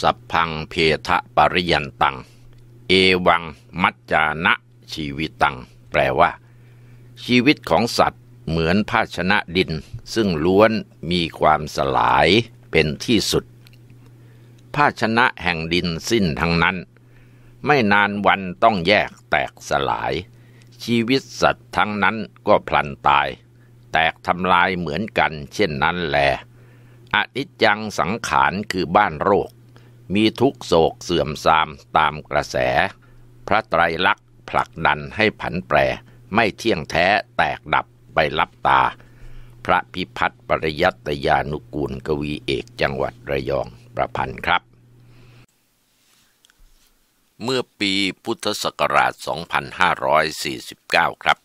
สัพพังเพทะปริยันตัง เอวัง มัจจานะชีวิตตัง แปลว่า ชีวิตของสัตว์เหมือนภาชนะดิน ซึ่งล้วนมีความสลายเป็นที่สุดภาชนะแห่งดินสิ้นทั้งนั้น ไม่นานวันต้องแยกแตกสลาย ชีวิตสัตว์ทั้งนั้นก็พลันตาย แตกทำลายเหมือนกัน เช่นนั้นแลอนิจจังสังขารคือบ้านโรคมีทุกโศกเสื่อมทรามตามกระแส พระไตรลักษณ์ผลักดันให้ผันแปร ไม่เที่ยงแท้แตกดับไปรับตา พระพิพัฒน์ปริยัตยานุกูลกวีเอกจังหวัดระยองประพันธ์ครับ เมื่อปีพุทธศักราช 2549 ครับ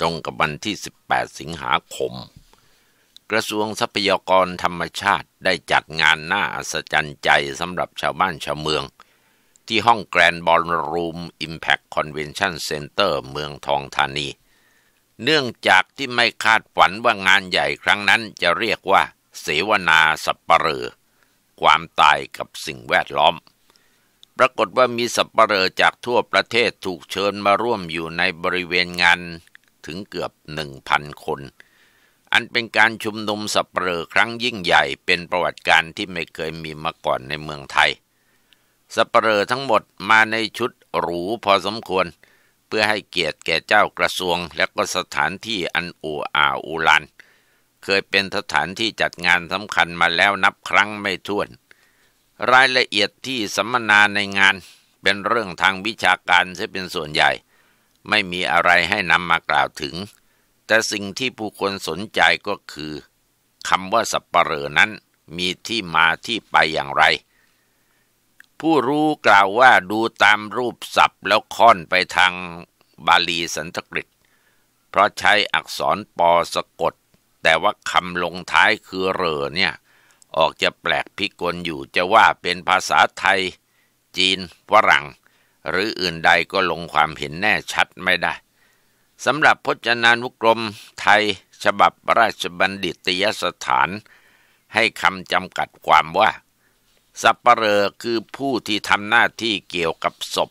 ตรงกับวันที่ 18 สิงหาคมกระทรวงทรัพยากรธรรมชาติได้จัดงานน่าอัศจรรย์ใจสำหรับชาวบ้านชาวเมือง ที่ห้องแกรนบอลรูมอิมแพคคอนเวนชั่นเซ็นเตอร์เมืองทองธานี เนื่องจากที่ไม่คาดฝันว่างานใหญ่ครั้งนั้นจะเรียกว่าเสวนาสับปปเลรอความตายกับสิ่งแวดล้อม ปรากฏว่ามีสับปปเลรอจากทั่วประเทศถูกเชิญมาร่วมอยู่ในบริเวณงานถึงเกือบหนึ่งพันคนอันเป็นการชุมนุมสับเปลอครั้งยิ่งใหญ่เป็นประวัติการที่ไม่เคยมีมาก่อนในเมืองไทย สับเปลอทั้งหมดมาในชุดหรูพอสมควร เพื่อให้เกียรติแก่เจ้ากระทรวง และก็สถานที่อันอูอาอูลันเคยเป็นสถานที่จัดงานสำคัญมาแล้วนับครั้งไม่ถ้วน รายละเอียดที่สัมมนาในงานเป็นเรื่องทางวิชาการใช้เป็นส่วนใหญ่ ไม่มีอะไรให้นำมากล่าวถึงแต่สิ่งที่ผู้คนสนใจก็คือคำว่าสับปเหร่อนั้นมีที่มาที่ไปอย่างไร ผู้รู้กล่าวว่าดูตามรูปศัพท์แล้วค่อนไปทางบาลีสันสกฤต เพราะใช้อักษรปอสะกด แต่ว่าคำลงท้ายคือเรอเนี่ย ออกจะแปลกพิกลอยู่จะว่าเป็นภาษาไทย จีนฝรั่ง หรืออื่นใดก็ลงความเห็นแน่ชัดไม่ได้สำหรับพจนานุกรมไทยฉบับราชบัณฑิตยสถานให้คำจำกัดความว่าสัปเหร่อคือผู้ที่ทำหน้าที่เกี่ยวกับศพ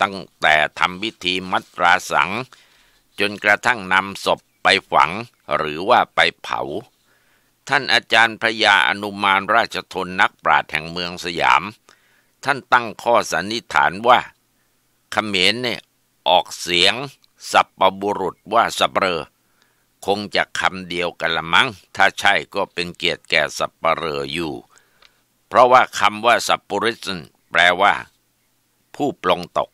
ตั้งแต่ทำพิธีมัตราสัง จนกระทั่งนำศพไปฝังหรือว่าไปเผา ท่านอาจารย์พระยาอนุมานราชทนนักปราชญ์แห่งเมืองสยาม ท่านตั้งข้อสันนิษฐานว่าขเขมรเนี่ยออกเสียงสัพปบุรุษว่า สัปเรอคงจะคำเดียวกันละมัง้ง ถ้าใช่ก็เป็นเกียรติแก่สัปเรออยู่ เพราะว่าคำว่าสัปปุริสนแปลว่า ผู้ปลงตก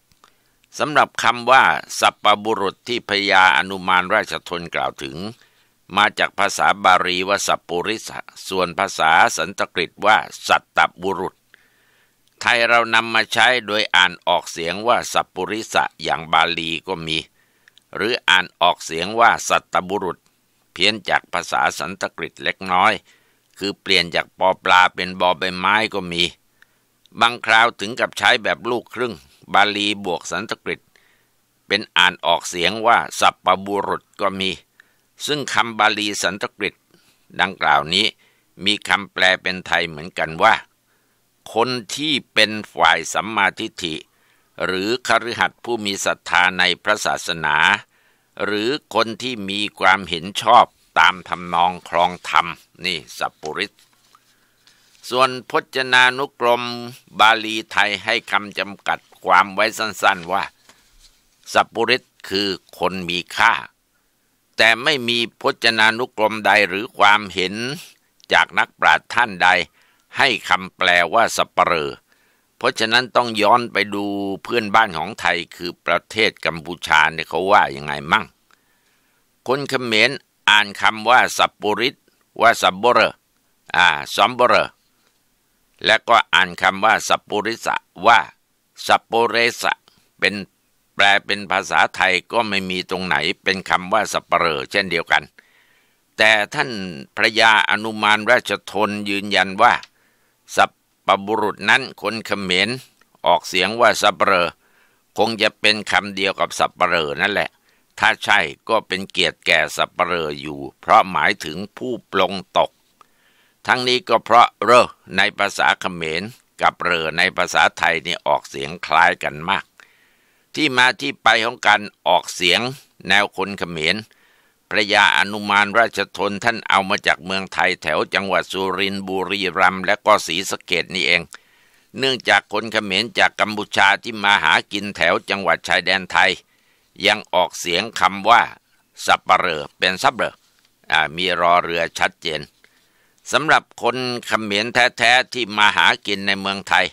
สำหรับคำว่าสัพปบุรุษที่พญาอนุมานราชทนกล่าวถึง มาจากภาษาบาลีว่าสัปปุริสส่วนภาษาสันสกฤตว่า สัตตบุรุษ ไทยเรานำมาใช้โดยอ่านออกเสียงว่าสัปปุริสะอย่างบาลีก็มีหรืออ่านออกเสียงว่าสัตบุรุษ เพี้ยนจากภาษาสันสกฤตเล็กน้อย คือเปลี่ยนจากปอปลาเป็นบอใบไม้ก็มี บางคราวถึงกับใช้แบบลูกครึ่ง บาลีบวกสันสกฤตเป็นอ่านออกเสียงว่า สัปปบุรุษก็มี ซึ่งคำบาลีสันสกฤต ดังกล่าวนี้มีคำแปลเป็นไทยเหมือนกันว่า คนที่เป็นฝ่ายสัมมาทิฏฐิหรือคฤหัสถ์ผู้มีศรัทธาในพระศาสนา หรือคนที่มีความเห็นชอบตามทำนองครองธรรม นี่สัพปริสส่วนพจนานุกรม บาลีไทยให้คำจำกัดความไว้สั้นๆว่า สัพปริสคือคนมีค่า แต่ไม่มีพจนานุกรมใดหรือความเห็น จากนักปราชญ์ท่านใด ให้คำแปลว่าสัปเหร่อเพราะฉะนั้นต้องย้อนไปดูเพื่อนบ้านของไทยคือประเทศกัมพูชาเนี่ยเขาว่ายังไงมั่งคนเขมรอ่านคำว่าสับปุริตว่าสับบรอ่าสัมบเรและก็อ่านคำว่าสับปุริสะว่าสับปุเรสะเป็นแปลเป็นภาษาไทยก็ไม่มีตรงไหนเป็นคำว่าสับปเรเช่นเดียวกัน แต่ท่านพระยาอนุมานราชทนยืนยันว่าสับปบุรุษนั้นคนเขมรออกเสียงว่าสับเปลอคงจะเป็นคำเดียวกับสับเปลอนั่นแหละ ถ้าใช่ก็เป็นเกียรติแก่สับเปลออยู่ เพราะหมายถึงผู้ปลงตก ทั้งนี้ก็เพราะเรอในภาษาเขมร กับเรอในภาษาไทยนี่ออกเสียงคล้ายกันมาก ที่มาที่ไปของการออกเสียง แนวคนเขมรพระยาอนุมานราชทนท่านเอามาจากเมืองไทยแถวจังหวัดสุรินทร์บุรีรัมย์และก็ศรีสะเกดนี่เอง เนื่องจากคนเขมรจากกัมพูชาที่มาหากินแถวจังหวัดชายแดนไทย ยังออกเสียงคำว่าสับปะเรอเป็นสับเรอมีรอเรือชัดเจนสำหรับคนเขมรแท้ๆที่มาหากินในเมืองไทย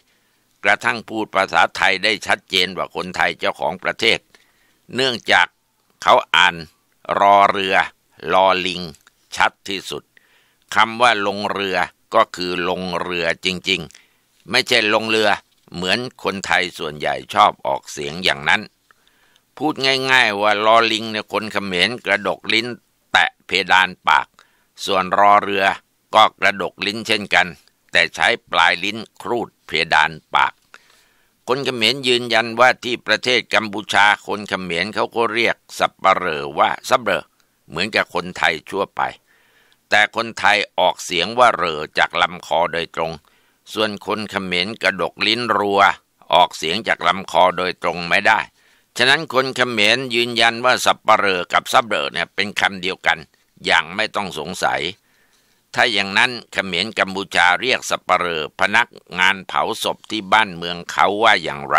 กระทั่งพูดภาษาไทยได้ชัดเจนกว่าคนไทยเจ้าของประเทศ เนื่องจากเขาอ่านรอเรือ รอลิง ชัดที่สุด คำว่าลงเรือก็คือลงเรือจริง ๆ ไม่ใช่ลงเรือเหมือนคนไทยส่วนใหญ่ชอบออกเสียงอย่างนั้น พูดง่าย ๆ ว่ารอลิงเนี่ยคนเขมรกระดกลิ้นแตะเพดานปาก ส่วนรอเรือก็กระดกลิ้นเช่นกันแต่ใช้ปลายลิ้นครูดเพดานปากคนเขมรยืนยันว่าที่ประเทศกัมพูชาคนเขมรเขาก็เรียกสับเบเรอว่าสับเรอเหมือนกับคนไทยชั่วไป แต่คนไทยออกเสียงว่าเรอจากลำคอโดยตรง ส่วนคนเขมรกระดกลิ้นรัวออกเสียงจากลำคอโดยตรงไม่ได้ ฉะนั้นคนเขมรยืนยันว่าสับปบเรอกับสับเรอเนี่ยเป็นคำเดียวกันอย่างไม่ต้องสงสัยถ้าอย่างนั้นเขมรกัมพูชาเรียกสัปเหร่อพนักงานเผาศพที่บ้านเมืองเขาว่าอย่างไร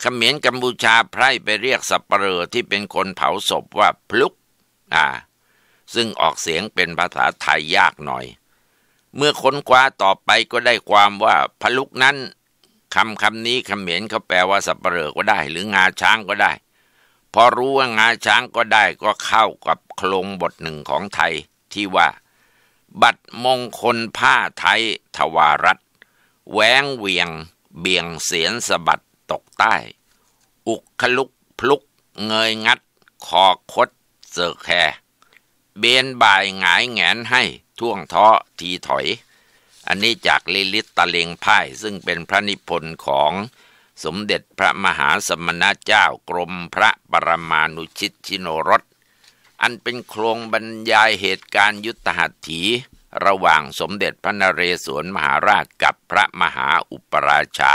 เขมรกัมพูชาไพร่ไปเรียกสัปเหร่อที่เป็นคนเผาศพว่าพลุก อ่า ซึ่งออกเสียงเป็นภาษาไทยยากหน่อย เมื่อค้นคว้าต่อไปก็ได้ความว่า พลุกนั้นคำคำนี้เขมรเขาแปลว่าสัปเหร่อก็ได้ หรืองาช้างก็ได้ พอรู้ว่างาช้างก็ได้ก็เข้ากับโครงบทหนึ่งของไทยที่ว่าบัตรมงคลผ้าไทยทวารัตแหวงเวียงเบี่ยงเสียนสะบัดตกใต้ อุกคลุกพลุกเงยงัดคอคดเสือแคเบนบ่ายหงายแงนให้ท่วงท้อทีถอย อันนี้จากลิลิตตะเลงไพ่ซึ่งเป็นพระนิพนธ์ของสมเด็จพระมหาสมณเจ้ากรมพระปรมานุชิตชิโนรสอันเป็นโครงบรรยายเหตุการณ์ยุทธหัตถี ระหว่างสมเด็จพระนเรศวรมหาราชกับพระมหาอุปราชา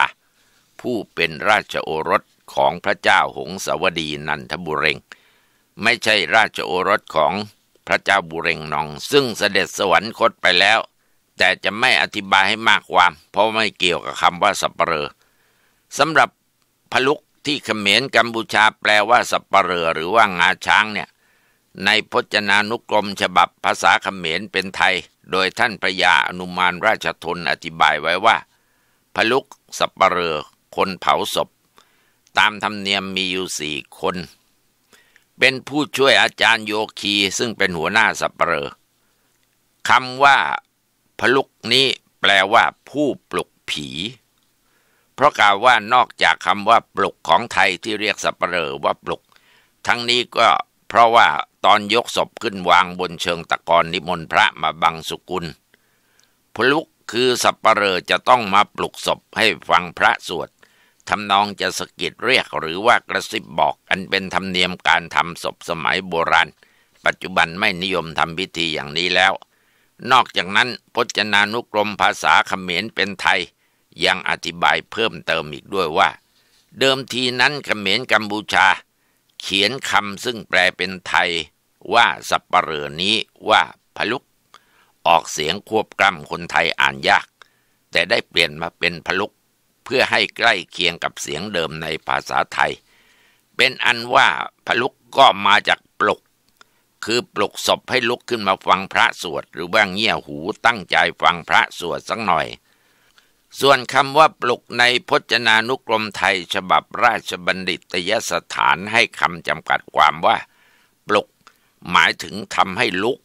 ผู้เป็นราชโอรสของพระเจ้าหงสาวดีนันทบุเรงไม่ใช่ราชโอรสของพระเจ้าบุเรงนอง ซึ่งเสด็จสวรรคตไปแล้ว แต่จะไม่อธิบายให้มากความ เพราะไม่เกี่ยวกับคำว่าสัปเหร่อสำหรับพลุกที่เขมรกัมพูชาแปลว่าสัปเหร่อหรือว่างาช้างเนี่ยในพจนานุกรมฉบับภาษาเขมรเป็นไทย โดยท่านพระยาอนุมานราชทน อธิบายไว้ว่า พลุกสับปเปลือคนเผาศพ ตามธรรมเนียมมีอยู่สี่คน เป็นผู้ช่วยอาจารย์โยคี ซึ่งเป็นหัวหน้าสับปเปลือคำว่า พลุกนี้แปลว่า ผู้ปลุกผี เพราะกล่าวว่านอกจากคำว่า ปลุกของไทยที่เรียกสับปเปลือว่าปลุก ทั้งนี้ก็เพราะว่าตอนยกศพขึ้นวางบนเชิงตะกอนนิมนต์พระมาบังสุกุล พลุกคือสับปเหร่อจะต้องมาปลุกศพให้ฟังพระสวดทำนองจะสะกิดเรียกหรือว่ากระซิบบอก อันเป็นธรรมเนียมการทำศพสมัยโบราณ ปัจจุบันไม่นิยมทำพิธีอย่างนี้แล้ว นอกจากนั้นพจนานุกรมภาษาเขมรเป็นไทย ยังอธิบายเพิ่มเติมอีกด้วยว่า เดิมทีนั้นเขมรกัมพูชาขียนคำซึ่งแปลเป็นไทยว่าสับปะเหร่อนี้ว่าพลุก ออกเสียงควบกล้ำคนไทยอ่านยาก แต่ได้เปลี่ยนมาเป็นพลุกเพื่อให้ใกล้เคียงกับเสียงเดิมในภาษาไทย เป็นอันว่าพลุกก็มาจากปลุก คือปลุกศพให้ลุกขึ้นมาฟังพระสวด หรือบ้างเงี่ยหูตั้งใจฟังพระสวดสักหน่อยส่วนคำว่าปลุกในพจนานุกรมไทยฉบับราชบัณฑิตยสถานให้คำจำกัดความว่า ปลุกหมายถึงทำให้ลุก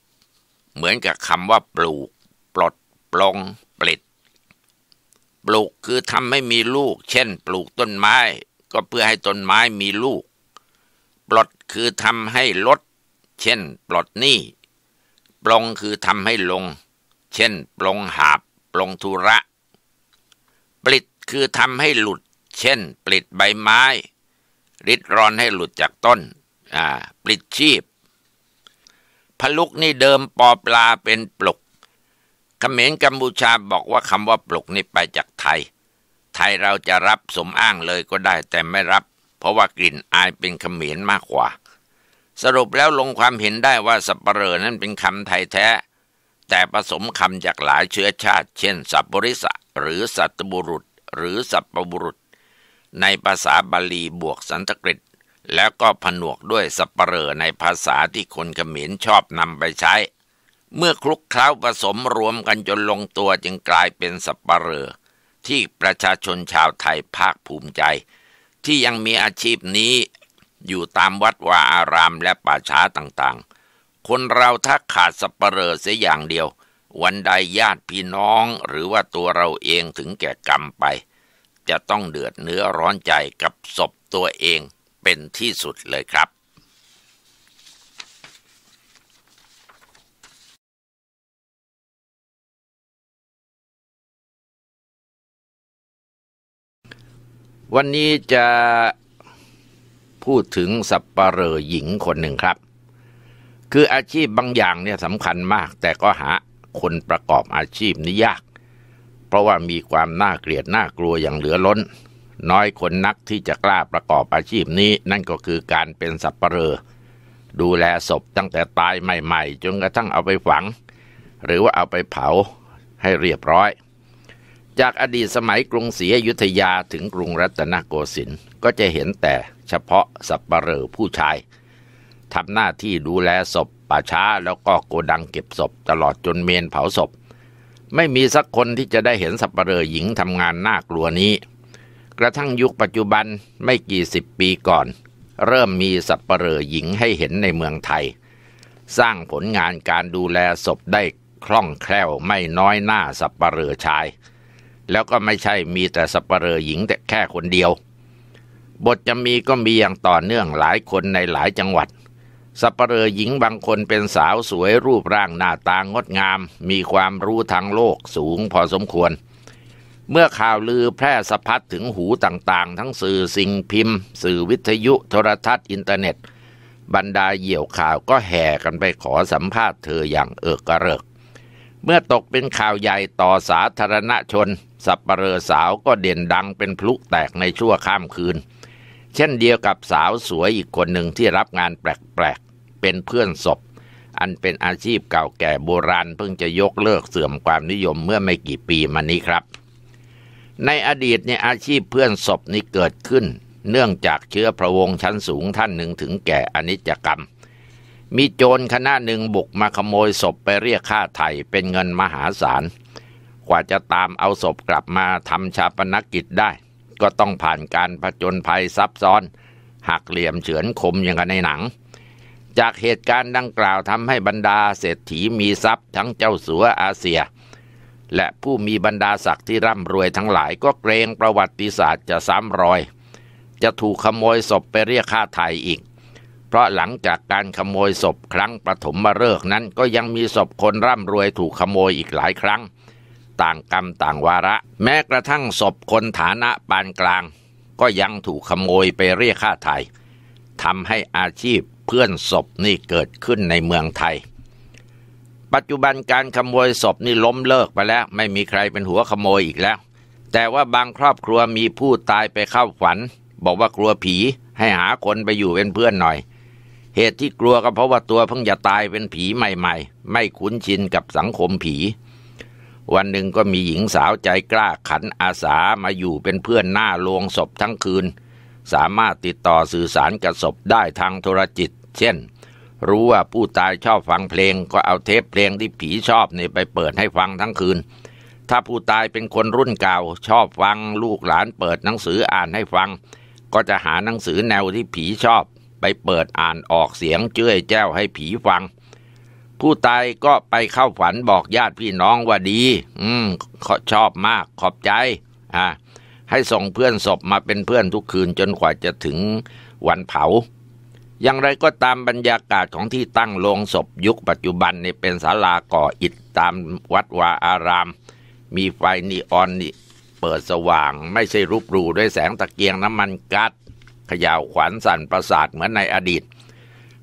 เหมือนกับคำว่าปลูก ปลดปลงปลิดปลูกคือทำให้มีลูก เช่นปลูกต้นไม้ก็เพื่อให้ต้นไม้มีลูก ปลดคือทำให้ลด เช่น ปลดหนี้ปลงคือทำให้ลง เช่นปลงหาบปลงธุระปลิดคือทำให้หลุด เช่นปลิดใบไม้ริดรอนให้หลุดจากต้นอ่าปลิดชีพ พลุกนี่เดิมปอปลาเป็นปลุกเขมรกัมพูชาบอกว่าคำว่าปลุกนี่ไปจากไทย ไทยเราจะรับสมอ้างเลยก็ได้แต่ไม่รับ เพราะว่ากลิ่นอายเป็นเขมรมากกว่า สรุปแล้วลงความเห็นได้ว่าสับปะเลอนั้นเป็นคำไทยแท้ แต่ผสมคำจากหลายเชื้อชาติ เช่นสับปริสะหรือสัตบุรุษหรือสัพบุรุษ ในภาษาบาลีบวกสันสกฤต แล้วก็ผนวกด้วยสัปเหร่อในภาษาที่คนเขมรชอบนำไปใช้ เมื่อคลุกเคล้าผสมรวมกันจนลงตัวจึงกลายเป็นสัปเหร่อที่ประชาชนชาวไทยภาคภูมิใจ ที่ยังมีอาชีพนี้ อยู่ตามวัดวาอารามและป่าช้าต่างๆ คนเราถ้าขาดสัปเหร่อเสียอย่างเดียววันใดญาติพี่น้องหรือว่าตัวเราเองถึงแก่กรรมไป จะต้องเดือดเนื้อร้อนใจกับศพตัวเองเป็นที่สุดเลยครับ วันนี้จะพูดถึงสับปะเรอหญิงคนหนึ่งครับ คืออาชีพบางอย่างเนี่ยสำคัญมากแต่ก็หาคนประกอบอาชีพนี้ยาก เพราะว่ามีความน่าเกลียดน่ากลัวอย่างเหลือล้น น้อยคนนักที่จะกล้าประกอบอาชีพนี้นั่นก็คือการเป็นสับปเลอดูแลศพตั้งแต่ตายใหม่ๆ จนกระทั่งเอาไปฝัง หรือว่าเอาไปเผาให้เรียบร้อย จากอดีตสมัยกรุงศรีอยุธยาถึงกรุงรัตนโกสินทร์ก็จะเห็นแต่เฉพาะสับปเลอผู้ชายทำหน้าที่ดูแลศพ่าช้าแล้วก็โกดังเก็บศพตลอดจนเมนเผาศพ ไม่มีสักคนที่จะได้เห็นสับเปลอหญิงทำงานน่ากลัวนี้ กระทั่งยุคปัจจุบันไม่กี่สิบปีก่อน เริ่มมีสับเปลอหญิงให้เห็นในเมืองไทย สร้างผลงานการดูแลศพได้คล่องแคล่วไม่น้อยหน้าสับเปลอชาย แล้วก็ไม่ใช่มีแต่สับเปลอหญิงแต่แค่คนเดียว บทจะมีก็มีอย่างต่อเนื่องหลายคนในหลายจังหวัดสัปเหร่อหญิงบางคนเป็นสาวสวยรูปร่างหน้าตางดงาม มีความรู้ทางโลกสูงพอสมควร เมื่อข่าวลือแพร่สะพัดถึงหูต่างๆ ทั้งสื่อสิ่งพิมพ์ สื่อวิทยุโทรทัศน์อินเทอร์เน็ต บรรดาเหี่ยวข่าวก็แห่กันไปขอสัมภาษณ์เธออย่างเอิกกระเริก เมื่อตกเป็นข่าวใหญ่ต่อสาธารณชนสัปเหร่อสาวก็เด่นดังเป็นพลุแตกในชั่วข้ามคืนเช่นเดียวกับสาวสวยอีกคนหนึ่งที่รับงานแปลกๆ เป็นเพื่อนศพ อันเป็นอาชีพเก่าแก่โบราณเพิ่งจะยกเลิกเสื่อมความนิยมเมื่อไม่กี่ปีมานี้ครับ ในอดีตเนี่ยอาชีพเพื่อนศพนี้เกิดขึ้น เนื่องจากเชื้อพระวงศ์ชั้นสูงท่านหนึ่งถึงแก่อนิจกรรม มีโจรคณะหนึ่งบุกมาขโมยศพไปเรียกค่าไถ่เป็นเงินมหาศาล กว่าจะตามเอาศพกลับมาทำชาปนกิจได้ก็ต้องผ่านการผจญภัยซับซ้อนหักเหลี่ยมเฉือนคมอย่างกันในหนัง จากเหตุการณ์ดังกล่าวทำให้บรรดาเศรษฐีมีทรัพย์ทั้งเจ้าสัวอาเซีย และผู้มีบรรดาศักดิ์ที่ร่ำรวยทั้งหลาย ก็เกรงประวัติศาสตร์จะซ้ำรอย จะถูกขโมยศพไปเรียกค่าไทยอีก เพราะหลังจากการขโมยศพครั้งปฐมมาเลิกนั้นก็ยังมีศพคนร่ำรวยถูกขโมยอีกหลายครั้งต่างกรรม ต่างวาระ แม้กระทั่งศพคนฐานะปานกลาง ก็ยังถูกขโมยไปเรียกค่าไทยทำให้อาชีพเพื่อนศพนี่เกิดขึ้นในเมืองไทย ปัจจุบันการขโมยศพนี่ล้มเลิกไปแล้ว ไม่มีใครเป็นหัวขโมยอีกแล้ว แต่ว่าบางครอบครัวมีผู้ตายไปเข้าฝัน บอกว่ากลัวผีให้หาคนไปอยู่เป็นเพื่อนหน่อย เหตุที่กลัวก็เพราะว่าตัวเพิ่งจะตายเป็นผีใหม่ๆ ไม่คุ้นชินกับสังคมผีวันหนึ่งก็มีหญิงสาวใจกล้าขันอาสามาอยู่เป็นเพื่อนหน้าโรงศพทั้งคืน สามารถติดต่อสื่อสารกับศพได้ทางโทรจิตเช่น รู้ว่าผู้ตายชอบฟังเพลงก็เอาเทปเพลงที่ผีชอบนี่ไปเปิดให้ฟังทั้งคืน ถ้าผู้ตายเป็นคนรุ่นเก่าชอบฟังลูกหลานเปิดหนังสืออ่านให้ฟัง ก็จะหาหนังสือแนวที่ผีชอบไปเปิดอ่านออกเสียง เจ้ยแจ้วให้ผีฟังผู้ตายก็ไปเข้าฝันบอกญาติพี่น้องว่าดี อืม ชอบมากขอบใจอ่าให้ส่งเพื่อนศพมาเป็นเพื่อนทุกคืนจนกว่าจะถึงวันเผา อย่างไรก็ตามบรรยากาศของที่ตั้งโลงศพยุคปัจจุบันเนี่ยเป็นศาลาก่ออิฐตามวัดวาอาราม มีไฟนีออนนี่เปิดสว่าง ไม่ใช่รูปรูด้วยแสงตะเกียงน้ำมันกัด ขยาวขวัญสั่นประสาทเหมือนในอดีต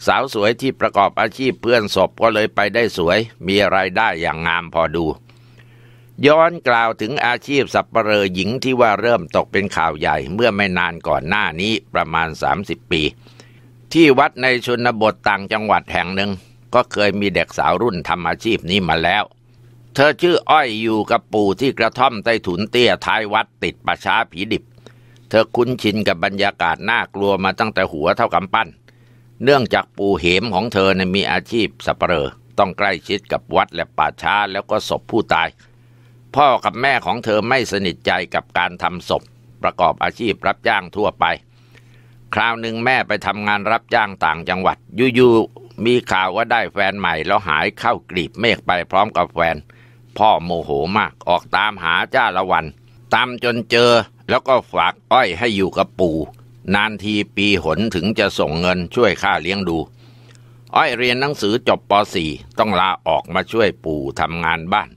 สาวสวยที่ประกอบอาชีพเพื่อนศพก็เลยไปได้สวย มีไรายได้อย่างงามพอดู ย้อนกล่าวถึงอาชีพสับปเปลอหญิงที่ว่าเริ่มตกเป็นข่าวใหญ่เมื่อไม่นานก่อนหน้านี้ประมาณ 30 ปี ที่วัดในชนบทต่างจังหวัดแห่งหนึ่ง ก็เคยมีเด็กสาวรุ่นทำอาชีพนี้มาแล้ว เธอชื่ออ้อยอยู่กับปู่ที่กระท่อมใต้ถุนเตี้ยท้ายวัดติดประชาผีดิบ เธอคุ้นชินกับบรรยากาศน่ากลัวมาตั้งแต่หัวเท่ากำปั้นเนื่องจากปู่เหมของเธอนมีอาชีพสับเปลอต้องใกล้ชิดกับวัดและป่าช้าแล้วก็ศพผู้ตาย พ่อกับแม่ของเธอไม่สนิทใจกับการทำศพ ประกอบอาชีพรับจ้างทั่วไป คราวหนึ่งแม่ไปทำงานรับจ้างต่างจังหวัดยู่ๆมีข่าวว่าได้แฟนใหม่แล้วหายเข้ากลีบเมฆไปพร้อมกับแฟน พ่อโมโหมากออกตามหาจ้าละวัน ตามจนเจอแล้วก็ฝากอ้อยให้อยู่กับปู่นานทีปีหนถึงจะส่งเงินช่วยค่าเลี้ยงดูอ้อยเรียนหนังสือจบป .4 ต้องลาออกมาช่วยปู่ทำงานบ้าน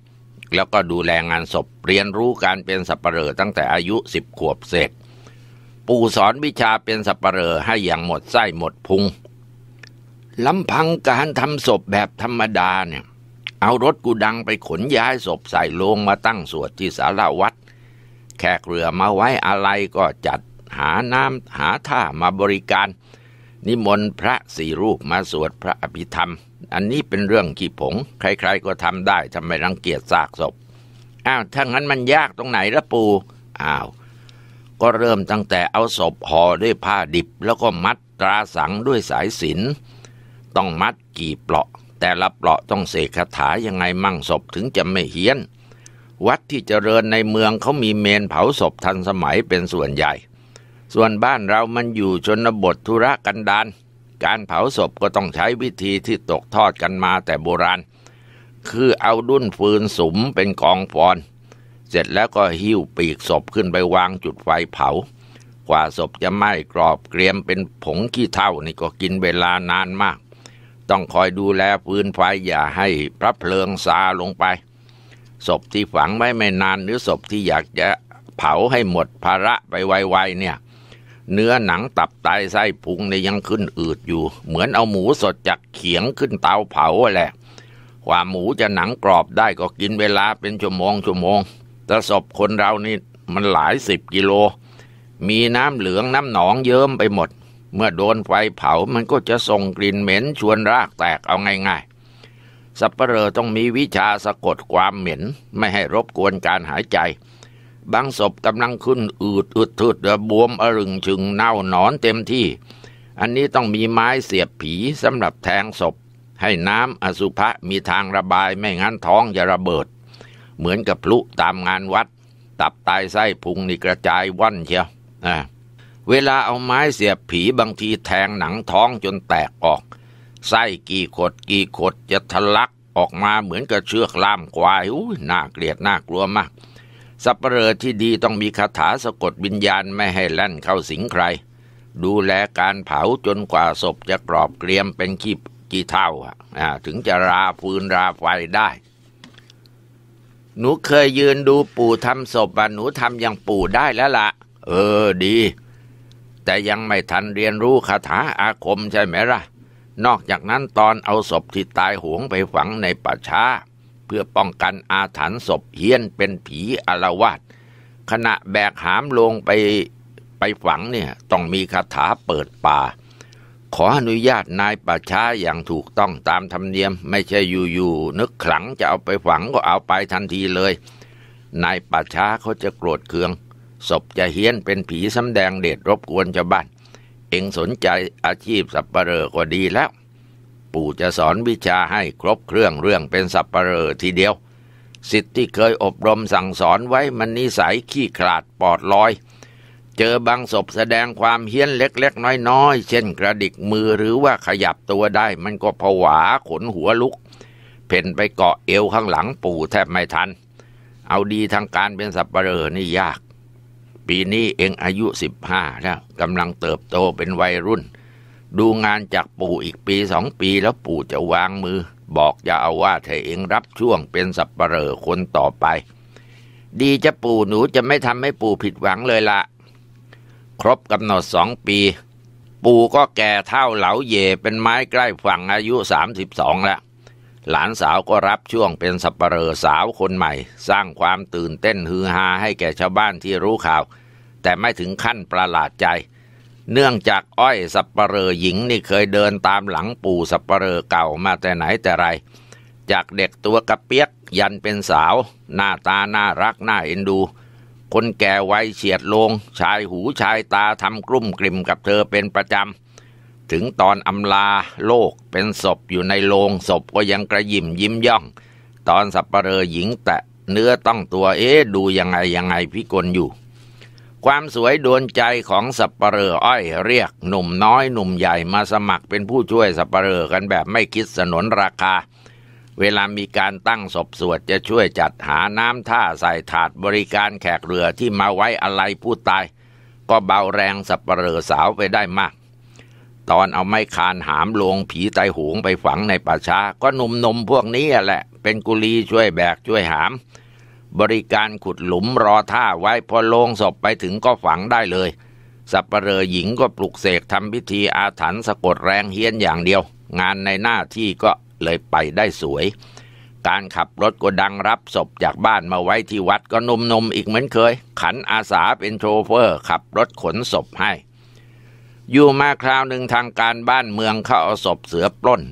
แล้วก็ดูแลงานศพเรียนรู้การเป็นสับปเหร่อตั้งแต่อายุสิบขวบเศษ ปู่สอนวิชาเป็นสับปเหร่อให้อย่างหมดไส้หมดพุงลำพังการทำศพแบบธรรมดาเนี่ยเอารถกูดังไปขนย้ายศพใส่โลงมาตั้งสวดที่สาราวัด แขกเรือมาไว้อะไรก็จัดหาน้ำหาท่ามาบริการ นิมนต์พระสี่รูปมาสวดพระอภิธรรม อันนี้เป็นเรื่องขี้ผงใครๆก็ทำได้ทำไมรังเกียจซากศพ อ้าว ถ้างั้นมันยากตรงไหนละปูอ้าว ก็เริ่มตั้งแต่เอาศพห่อด้วยผ้าดิบแล้วก็มัดตราสังด้วยสายสินต้องมัดกี่เปลาะ แต่ละเปลาะต้องเสกคาถายังไงมั่งศพถึงจะไม่เฮี้ยน วัดที่เจริญในเมืองเขามีเมนเผาศพทันสมัยเป็นส่วนใหญ่ส่วนบ้านเรามันอยู่ชนบทธุระกันดานการเผาศพก็ต้องใช้วิธีที่ตกทอดกันมาแต่โบราณ คือเอาดุ้นฟืนสุมเป็นกองฟอน เสร็จแล้วก็หิ้วปีกศพขึ้นไปวางจุดไฟเผา กว่าศพจะไหม้กรอบเกรียมเป็นผงขี้เท่านี่ก็กินเวลานานมาก ต้องคอยดูแลฟืนไฟอย่าให้พระเพลิงซาลงไป ศพที่ฝังไว้ไม่นานหรือศพที่อยากจะเผาให้หมดภาระไปไวๆเนี่ยเนื้อหนังตับไตไส้พุงในยังขึ้นอืดอยู่ เหมือนเอาหมูสดจากเขียงขึ้นเตาเผาแหละ ความหมูจะหนังกรอบได้ก็กินเวลาเป็นชั่วโมง ชั่วโมง แต่ศพคนเรานี่มันหลายสิบกิโล มีน้ำเหลืองน้ำหนองเยิ้มไปหมด เมื่อโดนไฟเผามันก็จะส่งกลิ่นเหม็นชวนรากแตกเอาง่ายๆสับเปลอต้องมีวิชาสะกดความเหม็นไม่ให้รบกวนการหายใจบางศพกำลังขึ้นอืดอึดทึดบวมอรึงชึงเน่าหนอนเต็มที่ อันนี้ต้องมีไม้เสียบผี สำหรับแทงศพ ให้น้ำอสุภะมีทางระบายไม่งั้นท้องจะระเบิด เหมือนกับพลุตามงานวัด ตับตายไส้พุงนี่กระจายว่อนเชียวเวลาเอาไม้เสียบผีบางทีแทงหนังท้องจนแตกออกไส้กี่ขดกี่ขดจะทะลักออกมาเหมือนกับเชือกล่ามควายอุ้น่าเกลียดน่ากลัวมากสับเร่อที่ดีต้องมีคาถาสะกดวิญญาณ ไม่ให้แล่นเข้าสิงใคร ดูแลการเผาจนกว่าศพจะกรอบเกรียมเป็นขีบกีเท่า ถึงจะราฟืนราไฟได้ หนูเคยยืนดูปู่ทำศพหนูทำอย่างปู่ได้แล้วละ่ะ เออดี แต่ยังไม่ทันเรียนรู้คาถาอาคมใช่ไหมละ่ะ นอกจากนั้นตอนเอาศพที่ตายหวงไปฝังในป่าช้าพื่อป้องกันอาถรรพ์ศพเฮี้ยนเป็นผีอารวาสขณะแบกหามลงไปไปฝังเนี่ยต้องมีคาถาเปิดป่า ขออนุญาตนายปราช้าอย่างถูกต้องตามธรรมเนียมไม่ใช่อยู่ๆนึกขลังจะเอาไปฝังก็เอาไปทันทีเลย นายปราช้าเขาจะโกรธเคือง ศพจะเฮี้ยนเป็นผีสำแดงเดชรบกวนชาวบ้าน เองสนใจอาชีพสับปเปลอก็ดีแล้วปู่จะสอนวิชาให้ครบเครื่องเรื่องเป็นสับปเปลอทีเดียว สิทธิ์ที่เคยอบรมสั่งสอนไว้มันนิสัยขี้ขลาดปอดลอย เจอบางศพแสดงความเฮี้ยนเล็กๆน้อยๆ เช่นกระดิกมือหรือว่าขยับตัวได้มันก็ผวาขนหัวลุก เพ่นไปเกาะเอวข้างหลังปู่แทบไม่ทัน เอาดีทางการเป็นสับปเปลอนี่ยาก ปีนี้เองอายุสิบห้าแล้วกำลังเติบโตเป็นวัยรุ่นดูงานจากปู่อีกปีสองปีแล้วปู่จะวางมือ บอกอย่าเอาว่าเธอเองรับช่วงเป็นสับเปลอคนต่อไป ดีจะปู่หนูจะไม่ทำให้ปู่ผิดหวังเลยละครบกำหนดสองปี ปู่ก็แก่เท่าเหลาเยเป็นไม้ใกล้ฝั่งอายุสามสิบสองแล้วหลานสาวก็รับช่วงเป็นสับเปลอสาวคนใหม่ สร้างความตื่นเต้นฮือฮาให้แก่ชาวบ้านที่รู้ข่าว แต่ไม่ถึงขั้นประหลาดใจเนื่องจากอ้อยสับปะเลอหญิงนี่เคยเดินตามหลังปู่สับปะเลอเก่ามาแต่ไหนแต่ไร จากเด็กตัวกระเปียก ยันเป็นสาว หน้าตาน่ารักน่าเอ็นดู คนแก่ไวเฉียดลงชายหูชายตาทำกลุ่มกลิ่มกับเธอเป็นประจำ ถึงตอนอำลาโลกเป็นศพอยู่ในโรงศพก็ยังกระยิมยิ้มย่อง ตอนสับปะเลอหญิงแตะเนื้อต้องตัวเอ๊ดูยังไงยังไงพิกลอยู่ความสวยโดนใจของสับปเปลออ้อยเรียกหนุ่มน้อยหนุ่มใหญ่มาสมัครเป็นผู้ช่วยสับปเปลอกันแบบไม่คิดสนนราคา เวลามีการตั้งศพสวดจะช่วยจัดหาน้ำท่าใส่ถาดบริการแขกเรือที่มาไว้อะไรผู้ตาย ก็เบาแรงสับปเปลอสาวไปได้มาก ตอนเอาไม้คานหามลงผีไตหงไปฝังในป่าช้าก็หนุ่มๆพวกนี้แหละเป็นกุลีช่วยแบกช่วยหามบริการขุดหลุมรอท่าไว้พอลงศพไปถึงก็ฝังได้เลย สัปเหร่อหญิงก็ปลุกเสกทำพิธีอาถรรพ์สะกดแรงเฮี้ยนอย่างเดียว งานในหน้าที่ก็เลยไปได้สวย การขับรถก็ดังรับศพจากบ้านมาไว้ที่วัดก็นมนมอีกเหมือนเคย ขันอาสาเป็นโชเฟอร์ขับรถขนศพให้ อยู่มาคราวหนึ่งทางการบ้านเมืองเขาเอาศพเสือปล้น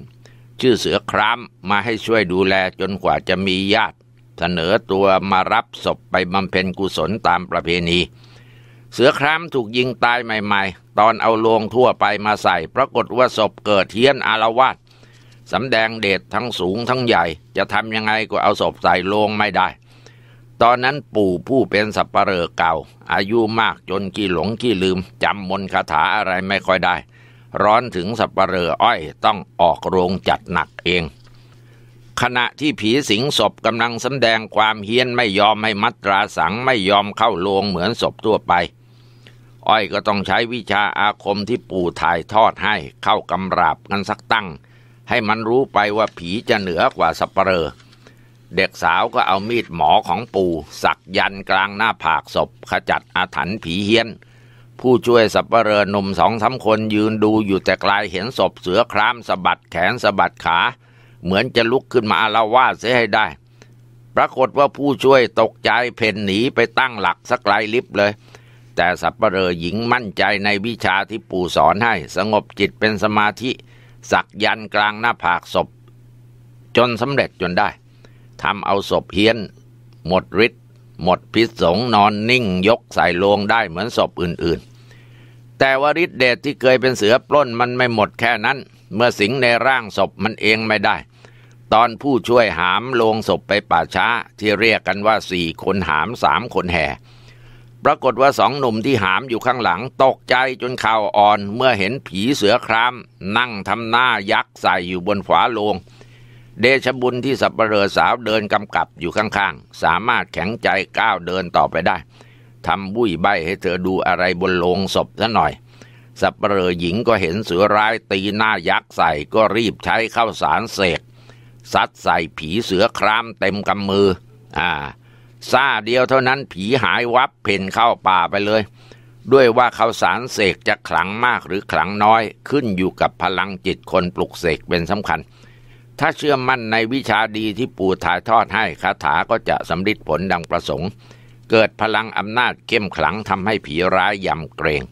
ชื่อเสือครามมาให้ช่วยดูแลจนกว่าจะมีญาติเสนอตัวมารับศพไปบำเพ็ญกุศลตามประเพณี เสือครามถูกยิงตายใหม่ๆ ตอนเอาโลงทั่วไปมาใส่ ปรากฏว่าศพเกิดเทียนอารวาสสำแดงเดชทั้งสูงทั้งใหญ่ จะทำยังไงก็เอาศพใส่โลงไม่ได้ ตอนนั้นปู่ผู้เป็นสับปะเลอเก่า อายุมากจนกี่หลงกี่ลืมจำมนคาถาอะไรไม่ค่อยได้ ร้อนถึงสับปะเลออ้อยต้องออกโรงจัดหนักเองขณะที่ผีสิงศพกำลังสแสดงความเฮี้ยน ไม่ยอมให้มัตราสังไม่ยอมเข้าโลงเหมือนศพทั่วไป อ้อยก็ต้องใช้วิชาอาคมที่ปู่ถ่ายทอดให้ เข้ากำราบกันสักตั้งให้มันรู้ไปว่าผีจะเหนือกว่าสัปเหร่อเด็กสาวก็เอามีดหมอของปู่สักยันกลางหน้าผากศพ ขจัดอาถรรพ์ผีเฮี้ยนผู้ช่วยสัปเรลอหนุ่มสองสาคนยืนดูอยู่แต่ไกลเห็นศพเสือครามสะบัดแขนสะบัดขาเหมือนจะลุกขึ้นมาาละวาเสียให้ได้ ปรากฏว่าผู้ช่วยตกใจเพ่นหนีไปตั้งหลักสักไกลลิบเลย แต่สับเร่อหญิงมั่นใจในวิชาที่ปู่สอนให้ สงบจิตเป็นสมาธิ สักยันกลางหน้าผากศพ จนสำเร็จจนได้ทำเอาศพเฮี้ยนหมดฤทธิ์หมดพิษสง นอนนิ่งยกใส่โลงได้เหมือนศพอื่นๆ แต่ว่าฤทธิ์เดชที่เคยเป็นเสือปล้นมันไม่หมดแค่นั้น เมื่อสิงในร่างศพมันเองไม่ได้ตอนผู้ช่วยหามลงศพไปป่าช้าที่เรียกกันว่าสี่คนหามสามคนแห่ ปรากฏว่าสองหนุ่มที่หามอยู่ข้างหลัง ตกใจจนข่าวอ่อนเมื่อเห็นผีเสือคราม นั่งทำหน้ายักษ์ใส่อยู่บนฝาโลง เดชบุญที่สับเหรอสาวเดินกำกับอยู่ข้างๆ สามารถแข็งใจก้าวเดินต่อไปได้ทำบุ้ยใบให้เธอดูอะไรบนโลงศพซะหน่อย สับเหรอหญิงก็เห็นเสือร้ายตีหน้ายักษ์ใส่ก็รีบใช้ข้าวสารเสกซัดใส่ผีเสือครามเต็มกำมือ อ่า ซ่าเดียวเท่านั้นผีหายวับเพ่นเข้าป่าไปเลย ด้วยว่าข้าสารเสกจะขลังมากหรือขลังน้อย ขึ้นอยู่กับพลังจิตคนปลุกเสกเป็นสำคัญ ถ้าเชื่อมั่นในวิชาดีที่ปู่ถ่ายทอดให้คาถาก็จะสำลิดผลดังประสงค์ เกิดพลังอำนาจเข้มขลังทำให้ผีร้ายยำเกรง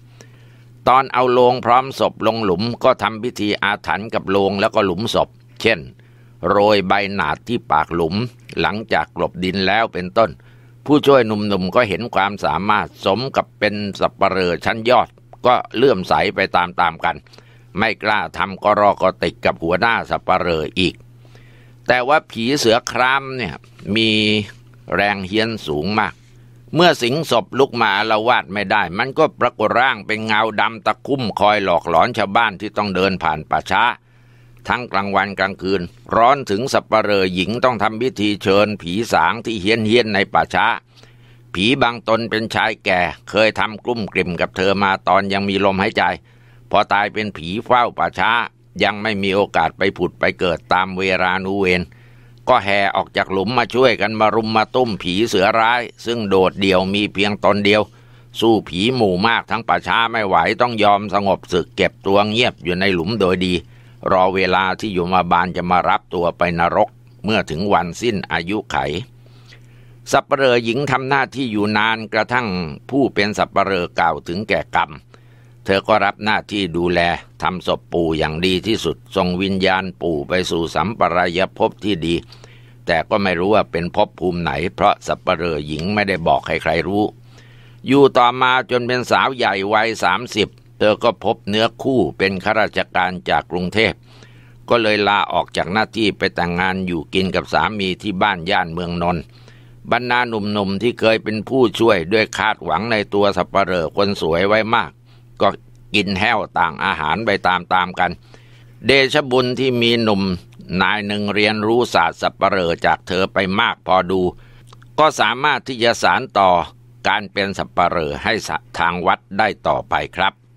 ตอนเอาโลงพร้อมศพลงหลุมก็ทำพิธีอาถรรพ์กับโลงแล้วก็หลุมศพ เช่นโรยใบหนาดที่ปากหลุมหลังจากกลบดินแล้วเป็นต้น ผู้ช่วยหนุ่มๆก็เห็นความสามารถสมกับเป็นสับปเรลอชั้นยอด ก็เลื่อมใสไปตาม ๆ กันไม่กล้าทำก็รอก็ติดกับหัวหน้าสับปเรลออีก แต่ว่าผีเสือครามเนี่ยมีแรงเฮี้ยนสูงมาก เมื่อสิงศพลุกมาละวาดไม่ได้ มันก็ปรากฏร่างเป็นเงาดำตะคุ่มคอยหลอกหลอนชาวบ้านที่ต้องเดินผ่านป่าช้าทั้งกลางวันกลางคืน ร้อนถึงสับปะเลอหญิงต้องทำพิธีเชิญผีสางที่เฮี้ยนเฮียนในป่าช้า ผีบางตนเป็นชายแก่เคยทำกลุ่มกลิ่มกับเธอมาตอนยังมีลมหายใจ พอตายเป็นผีเฝ้าป่าช้า ยังไม่มีโอกาสไปผุดไปเกิดตามเวลานุเวนก็แห่ออกจากหลุมมาช่วยกันมารุมมาตุ้มผีเสือร้าย ซึ่งโดดเดี่ยวมีเพียงตนเดียว สู้ผีหมู่มากทั้งป่าช้าไม่ไหวต้องยอมสงบศึกเก็บตัวเงียบอยู่ในหลุมโดยดีรอเวลาที่ยมาบาลจะมารับตัวไปนรกเมื่อถึงวันสิ้นอายุไขสัปเหร่หญิงทำหน้าที่อยู่นานกระทั่ง ผู้เป็นสัปเหร่เก่าถึงแก่กรรม เธอก็รับหน้าที่ดูแลทำศพปู่อย่างดีที่สุดทรงวิญญาณปู่ไปสู่สัมปรายภพที่ดี แต่ก็ไม่รู้ว่าเป็นภพภูมิไหนเพราะสัปเหร่หญิงไม่ได้บอกใครๆรู้อยู่ต่อมาจนเป็นสาวใหญ่วัยสามสิบเธอก็พบเนื้อคู่เป็นข้าราชการจากกรุงเทพ ก็เลยลาออกจากหน้าที่ไปแต่งงานอยู่กินกับสามีที่บ้านย่านเมืองนนท์บรรณาหนุ่มๆที่เคยเป็นผู้ช่วยด้วยคาดหวังในตัวสัปเหร่อคนสวยไว้มาก ก็กินแห้วต่างอาหารไปตามๆกัน เดชบุญที่มีหนุ่มนายหนึ่งเรียนรู้ศาสตร์สัปเหร่อจากเธอไปมากพอดู ก็สามารถที่จะสานต่อการเป็นสัปเหร่อให้ทางวัดได้ต่อไปครับ